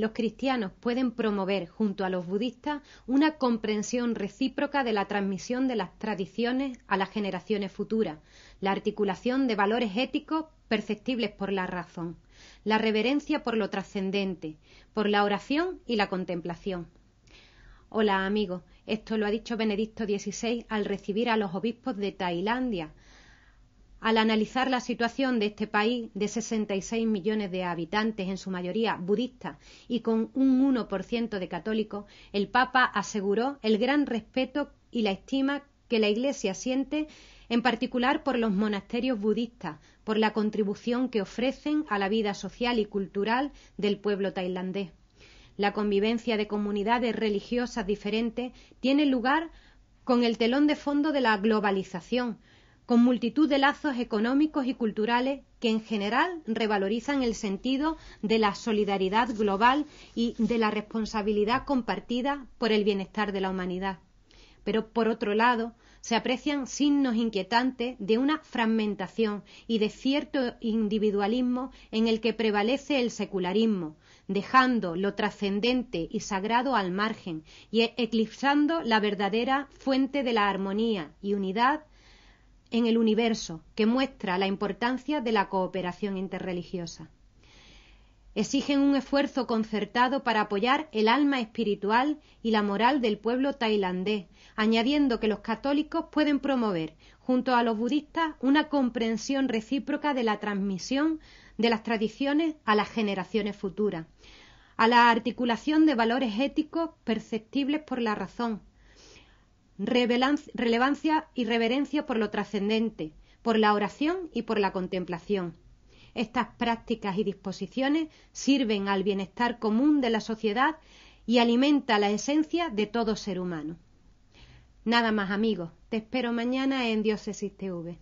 los cristianos pueden promover junto a los budistas una comprensión recíproca de la transmisión de las tradiciones a las generaciones futuras, la articulación de valores éticos perceptibles por la razón, la reverencia por lo trascendente, por la oración y la contemplación. Hola amigos, esto lo ha dicho Benedicto XVI al recibir a los obispos de Tailandia, al analizar la situación de este país de 66 millones de habitantes, en su mayoría budistas, y con un 1% de católicos, el Papa aseguró el gran respeto y la estima que la Iglesia siente, en particular por los monasterios budistas, por la contribución que ofrecen a la vida social y cultural del pueblo tailandés. La convivencia de comunidades religiosas diferentes tiene lugar con el telón de fondo de la globalización, con multitud de lazos económicos y culturales que en general revalorizan el sentido de la solidaridad global y de la responsabilidad compartida por el bienestar de la humanidad. Pero, por otro lado, se aprecian signos inquietantes de una fragmentación y de cierto individualismo en el que prevalece el secularismo, dejando lo trascendente y sagrado al margen y eclipsando la verdadera fuente de la armonía y unidad en el universo que muestra la importancia de la cooperación interreligiosa. Exigen un esfuerzo concertado para apoyar el alma espiritual y la moral del pueblo tailandés, añadiendo que los católicos pueden promover, junto a los budistas, una comprensión recíproca de la transmisión de las tradiciones a las generaciones futuras, a la articulación de valores éticos perceptibles por la razón, relevancia y reverencia por lo trascendente, por la oración y por la contemplación. Estas prácticas y disposiciones sirven al bienestar común de la sociedad y alimenta la esencia de todo ser humano. Nada más amigos, te espero mañana en Diócesis TV.